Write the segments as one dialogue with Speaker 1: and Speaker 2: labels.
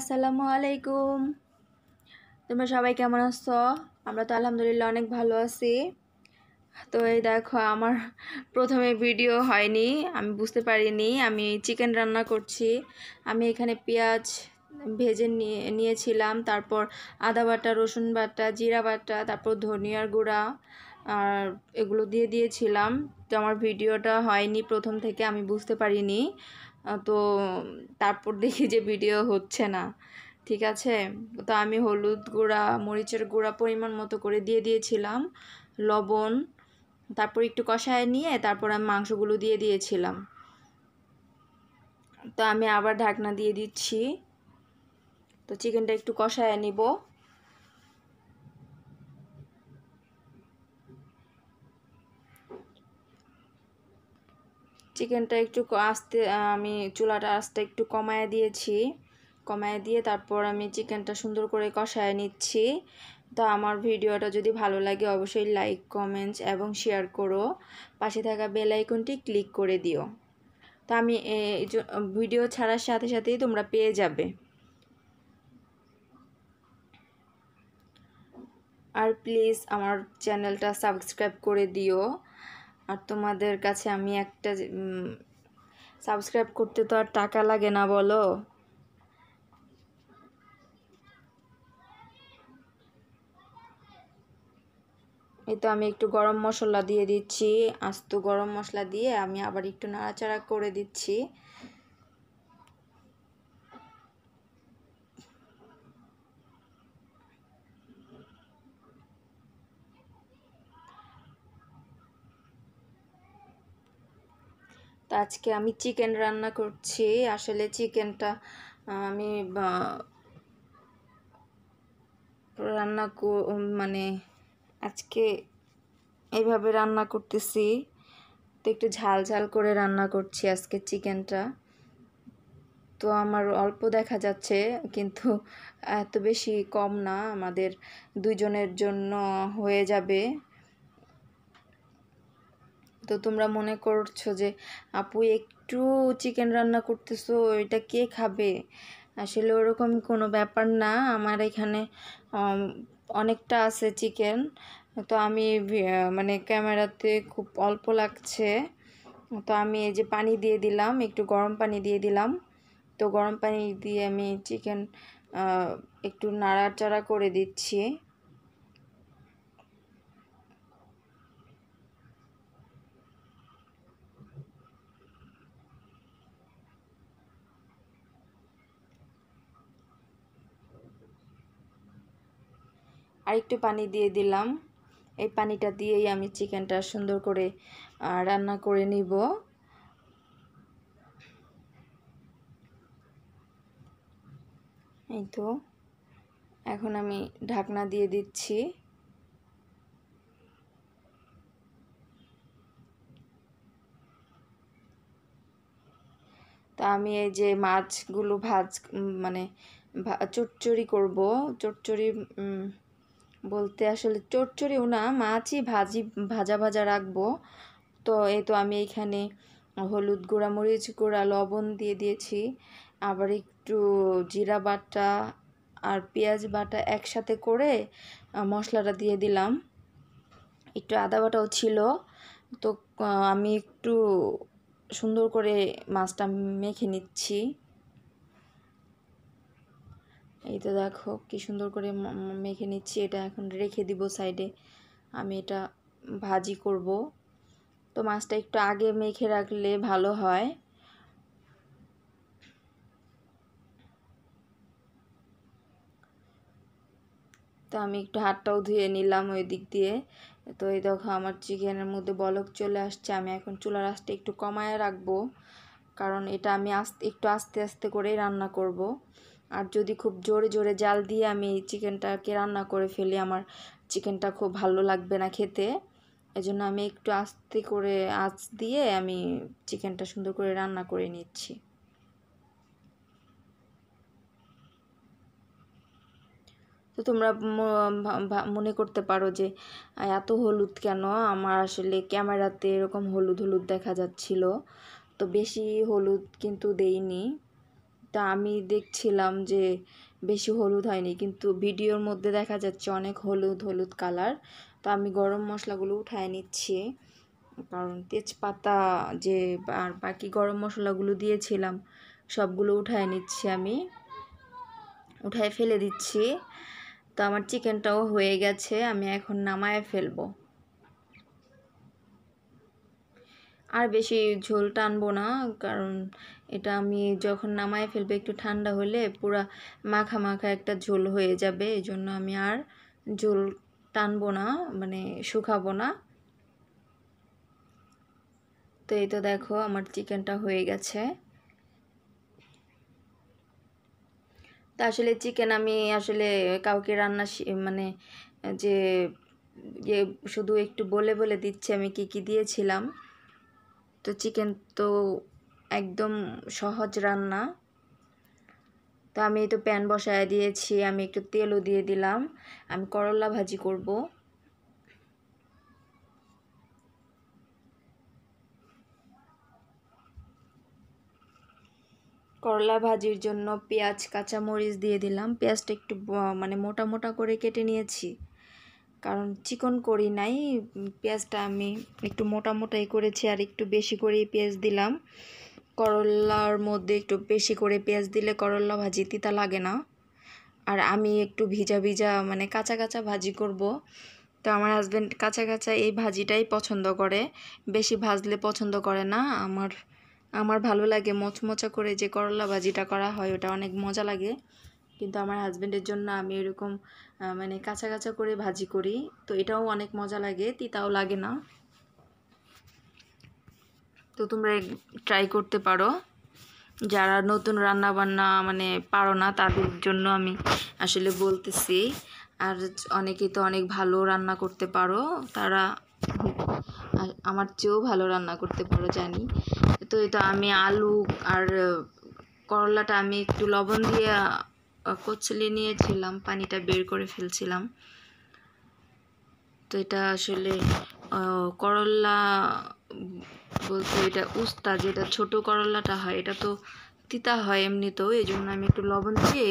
Speaker 1: আসসালামু আলাইকুম তোমরা সবাই কেমন আছো আমরা তো আলহামদুলিল্লাহ অনেক ভালো আছি তো এই দেখো আমার প্রথমে ভিডিও হয়নি আমি বুঝতে পারিনি আমি চিকেন রান্না করছি আমি এখানে পেঁয়াজ ভেজে নিয়ে নিয়েছিলাম তারপর আদা বাটা রসুন বাটা জিরা বাটা তারপর ধনিয়ার গুঁড়া আর এগুলো দিয়ে দিয়েছিলাম তো আমার ভিডিওটা হয়নি প্রথম থেকে আমি বুঝতে পারিনি তো তারপর দেখি যে ভিডিও হচ্ছে না ঠিক আছে তো আমি হলুদ গুঁড়া মরিচের গুঁড়া পরিমাণ মতো করে দিয়ে দিয়েছিলাম লবণ তারপর একটু কষায় নিয়ে তারপর আমি মাংসগুলো দিয়ে দিয়েছিলাম তো আমি আবার ঢাকনা দিয়ে দিচ্ছি তো চিকেনটা একটু কষায় নিব চিকেনটা একটু আস্তে আমি চুলাটা আস্তে একটু কমায় দিয়েছি কমায় দিয়ে তারপর আমি চিকেনটা সুন্দর করে কষায় নিচ্ছি তো আমার ভিডিওটা যদি ভালো লাগে অবশ্যই লাইক কমেন্টস এবং শেয়ার করো পাশে থাকা বেল আইকনটি ক্লিক করে দিও তো আমি ভিডিও ছাড়ার সাথে সাথেই তোমরা পেয়ে যাবে আর প্লিজ আমার চ্যানেলটা সাবস্ক্রাইব করে দিও আর তোমাদের কাছে আমি একটা সাবস্ক্রাইব করতে তো আর টাকা লাগে না বলো এই তো আমি একটু গরম মশলা দিয়ে দিচ্ছি আস্ত গরম মশলা দিয়ে আমি আবার একটু নাড়াচাড়া করে দিচ্ছি আজকে আমি চিকেন রান্না করছি আসলে চিকেনটা আমি রান্না মানে আজকে এইভাবে রান্না করতেছি তো একটু ঝাল ঝাল করে রান্না করছি আজকে চিকেনটা তো আমার অল্প দেখা যাচ্ছে কিন্তু এত বেশি কম না আমাদের দুজনের জন্য হয়ে যাবে তো তোমরা মনে করছো যে আপু একটু চিকেন রান্না করতেছো এটা কে খাবে আসলে ওরকম কোনো ব্যাপার না আমার এখানে অনেকটা আছে চিকেন তো আমি মানে ক্যামেরাতে খুব অল্প লাগছে তো আমি এই যে পানি দিয়ে দিলাম একটু গরম পানি দিয়ে দিলাম তো গরম পানি দিয়ে আমি চিকেন একটু নাড়াচাড়া করে দিচ্ছি আর একটু পানি দিয়ে দিলাম এই পানিটা দিয়েই আমি চিকেনটা সুন্দর করে রান্না করে নিব এই তো এখন আমি ঢাকনা দিয়ে দিচ্ছি তা আমি এই যে মাছগুলো ভাজ মানে চচ্চড়ি করব চচ্চড়ি বলতে আসলে চটচড়িও না মাছই ভাজি ভাজা ভাজা রাখবো তো এই তো আমি এখানে হলুদ গুঁড়া মরিচ গুঁড়া লবণ দিয়ে দিয়েছি আবার একটু জিরা বাটা আর পেঁয়াজ বাটা একসাথে করে মশলাটা দিয়ে দিলাম একটু আদা বাটাও ছিল তো আমি একটু সুন্দর করে মাছটা মেখে নিচ্ছি এই তো দেখো কি সুন্দর করে মেখে নিচ্ছি এটা এখন রেখে দিব সাইডে আমি এটা ভাজি করব তো মাছটা একটু আগে মেখে রাখলে ভালো হয় তো আমি একটু হাতটাও ধুয়ে নিলাম ওই দিক দিয়ে তো এই দেখো আমার চিকেনের মধ্যে বলক চলে আসছে আমি এখন চুলার আঁচটা একটু কমায় রাখবো কারণ এটা আমি আস্তে একটু আস্তে আস্তে করেই রান্না করব আর যদি খুব জোরে জোরে জাল দিয়ে আমি চিকেনটাকে রান্না করে ফেলি আমার চিকেনটা খুব ভালো লাগবে না খেতে এজন্য আমি একটু আস্তে করে আঁচ দিয়ে আমি চিকেনটা সুন্দর করে রান্না করে নিচ্ছি তো তোমরা মনে করতে পারো যে এত হলুদ কেন আমার আসলে ক্যামেরাতে এরকম হলুদ হলুদ দেখা যাচ্ছিল তো বেশি হলুদ কিন্তু দেইনি তা আমি দেখছিলাম যে বেশি হলুদ হয়নি কিন্তু ভিডিওর মধ্যে দেখা যাচ্ছে অনেক হলুদ হলুদ কালার তো আমি গরম মশলাগুলো উঠায় নিচ্ছি কারণ তেজপাতা যে আর বাকি গরম মশলাগুলো দিয়েছিলাম সবগুলো উঠায় নিচ্ছি আমি উঠায় ফেলে দিচ্ছি তো আমার চিকেনটাও হয়ে গেছে আমি এখন নামায় ফেলবো আর বেশি ঝোল টানবো না কারণ এটা আমি যখন নামায় ফেলবো একটু ঠান্ডা হলে পুরা মাখা মাখা একটা ঝোল হয়ে যাবে এই জন্য আমি আর ঝোল টানবো না মানে শুকাবো না তো এই তো দেখো আমার চিকেনটা হয়ে গেছে তা আসলে চিকেন আমি আসলে কাউকে রান্না মানে যে ইয়ে শুধু একটু বলে বলে দিচ্ছি আমি কি কি দিয়েছিলাম তো চিকেন তো একদম সহজ রান্না তো আমি তো প্যান বসায় দিয়েছি আমি একটু তেলও দিয়ে দিলাম আমি করলা ভাজি করব করলা ভাজির জন্য পেঁয়াজ কাঁচামরিচ দিয়ে দিলাম পেঁয়াজটা একটু মানে মোটা মোটা করে কেটে নিয়েছি কারণ চিকন করি নাই পেঁয়াজটা আমি একটু মোটা মোটাই করেছি আর একটু বেশি করে পেঁয়াজ দিলাম করলার মধ্যে একটু বেশি করে পেঁয়াজ দিলে করলা ভাজি তিতা লাগে না আর আমি একটু ভিজা ভিজা মানে কাঁচা কাঁচা ভাজি করব তো আমার হাজব্যান্ড কাঁচা কাঁচা এই ভাজিটাই পছন্দ করে বেশি ভাজলে পছন্দ করে না আমার আমার ভালো লাগে মচমচা করে যে করলা ভাজিটা করা হয় ওটা অনেক মজা লাগে কিন্তু আমার হাজব্যান্ডের জন্য আমি এরকম মানে কাঁচা কাঁচা করে ভাজি করি তো এটাও অনেক মজা লাগে তিতাও লাগে না তো তোমরা ট্রাই করতে পারো যারা নতুন রান্না বান্না মানে পারো না তাদের জন্য আমি আসলে বলতেছি আর অনেকেই তো অনেক ভালো রান্না করতে পারো তারা আমার চেয়েও ভালো রান্না করতে পারো জানি তো এটা আমি আলু আর করলাটা আমি একটু লবণ দিয়ে কচলে নিয়েছিলাম পানিটা বের করে ফেলছিলাম তো এটা আসলে করল্লা বলতে এটা উস্তা যেটা ছোট করল্লাটা হয় এটা তো তিতা হয় এমনিতেও এই জন্য আমি একটু লবণ দিয়ে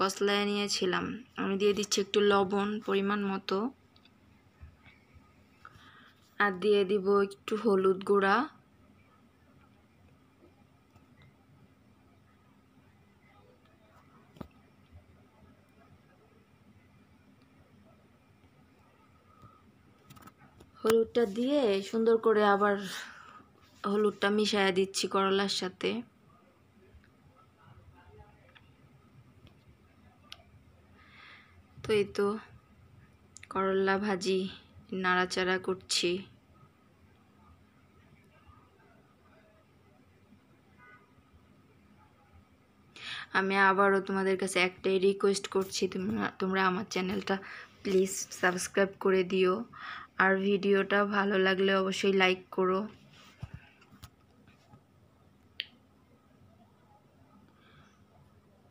Speaker 1: কসলায় নিয়েছিলাম আমি দিয়ে দিচ্ছি একটু লবণ পরিমাণ মতো আর দিয়ে দিব একটু হলুদ গুঁড়া হলুদটা দিয়ে সুন্দর করে আবার হলুদটা মিশায়া দিচ্ছি করলার সাথে তো এই তো করলা ভাজি নাড়াচাড়া করছি আমি আবারও তোমাদের কাছে একটাই রিকোয়েস্ট করছি তোমরা তোমরা আমার চ্যানেলটা প্লিজ সাবস্ক্রাইব করে দিও আর ভিডিওটা ভালো লাগলে অবশ্যই লাইক করো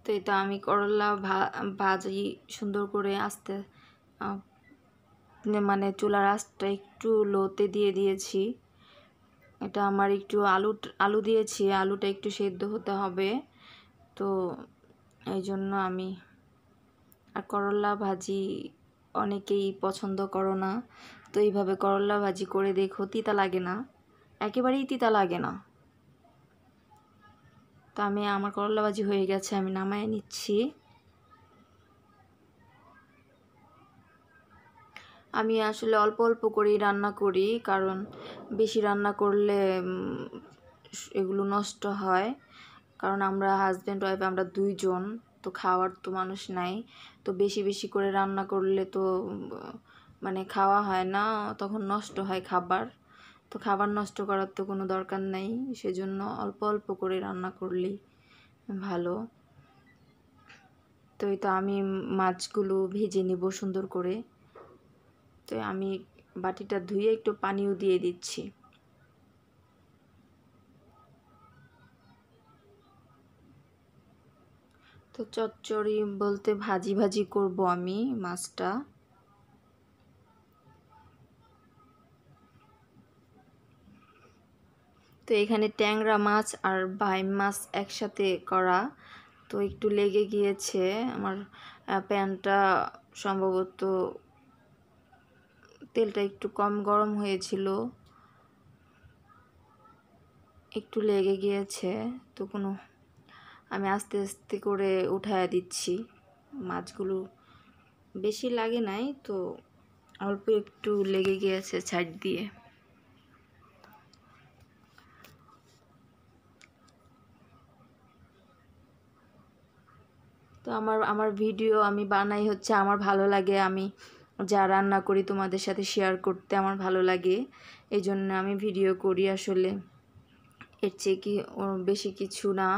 Speaker 1: তো এটা আমি করলা ভাজি সুন্দর করে আস্তে মানে চুলার আঁচটা একটু লোতে দিয়ে দিয়েছি এটা আমার একটু আলু আলু দিয়েছি আলুটা একটু সেদ্ধ হতে হবে তো এই জন্য আমি আর করলা ভাজি অনেকেই পছন্দ করো না তো এইভাবে করলা ভাজি করে দেখো তিতা লাগে না একেবারেই তিতা লাগে না তো আমি আমার করলা ভাজি হয়ে গেছে আমি নামায় নিচ্ছি আমি আসলে অল্প অল্প করেই রান্না করি কারণ বেশি রান্না করলে এগুলো নষ্ট হয় কারণ আমরা হাজব্যান্ড ওয়াইফ আমরা দুইজন তো খাওয়ার তো মানুষ নাই তো বেশি বেশি করে রান্না করলে তো মানে খাওয়া হয় না তখন নষ্ট হয় খাবার তো খাবার নষ্ট করার তো কোনো দরকার নেই সেজন্য অল্প অল্প করে রান্না করলেই ভালো তো এই তো আমি মাছগুলো ভেজে নেব সুন্দর করে তো আমি বাটিটা ধুয়ে একটু পানিও দিয়ে দিচ্ছি তো চচ্চড়ি বলতে ভাজি ভাজি করব আমি মাছটা তো এখানে ট্যাংরা মাছ আর বাই মাছ একসাথে করা তো একটু লেগে গিয়েছে আমার প্যানটা সম্ভবত তেলটা একটু কম গরম হয়েছিল একটু লেগে গিয়েছে তো কোনো আমি আস্তে আস্তে করে উঠায় দিচ্ছি মাছগুলো বেশি লাগে নাই তো অল্প একটু লেগে গিয়েছে ছাড় দিয়ে তো আমার আমার ভিডিও আমি বানাই হচ্ছে আমার ভালো লাগে আমি যা রান্না করি তোমাদের সাথে শেয়ার করতে আমার ভালো লাগে এই জন্য আমি ভিডিও করি আসলে এর চেয়ে কি বেশি কিছু না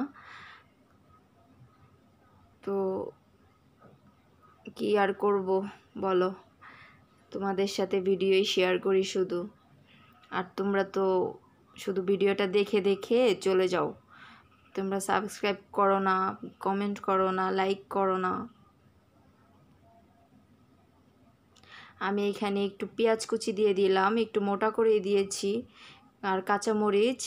Speaker 1: তো কি আর করব বলো তোমাদের সাথে ভিডিওই শেয়ার করি শুধু আর তোমরা তো শুধু ভিডিওটা দেখে দেখে চলে যাও তোমরা সাবস্ক্রাইব করো না কমেন্ট করো না লাইক করো না আমি এখানে একটু পেঁয়াজ কুচি দিয়ে দিলাম একটু মোটা করে দিয়েছি আর কাঁচামরিচ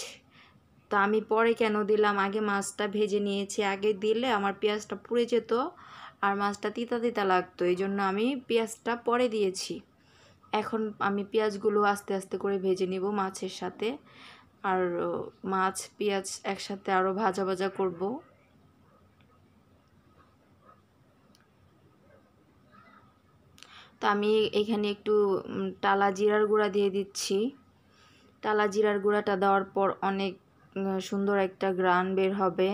Speaker 1: তা আমি পরে কেন দিলাম আগে মাছটা ভেজে নিয়েছি আগে দিলে আমার পেঁয়াজটা পুড়ে যেত আর মাছটা তিতা তিতা লাগতো এই জন্য আমি পেঁয়াজটা পরে দিয়েছি এখন আমি পেঁয়াজগুলো আস্তে আস্তে করে ভেজে নিব মাছের সাথে আর মাছ পেঁয়াজ একসাথে আরও ভাজা ভাজা করব তো আমি এখানে একটু টালা জিরার গুঁড়া দিয়ে দিচ্ছি টালা জিরার গুঁড়াটা দেওয়ার পর অনেক সুন্দর একটা গ্রান বের হবে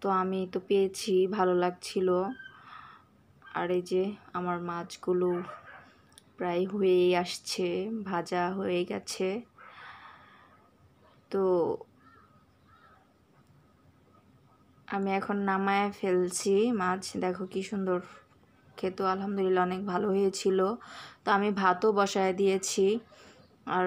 Speaker 1: তো আমি তো পেয়েছি ভালো লাগছিল আর এই যে আমার মাছগুলো প্রায় হয়েই আসছে ভাজা হয়ে গেছে তো আমি এখন নামায় ফেলছি মাছ দেখো কি সুন্দর খেতো আলহামদুলিল্লাহ অনেক ভালো হয়েছিল তো আমি ভাতও বসায় দিয়েছি আর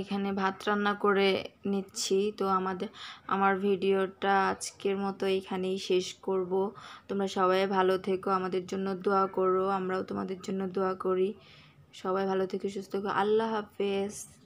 Speaker 1: এখানে ভাত রান্না করে নিচ্ছি তো আমাদের আমার ভিডিওটা আজকের মতো এখানেই শেষ করব তোমরা সবাই ভালো থেকো আমাদের জন্য দোয়া করো আমরাও তোমাদের জন্য দোয়া করি সবাই ভালো থেকে সুস্থ আল্লাহ হাফেজ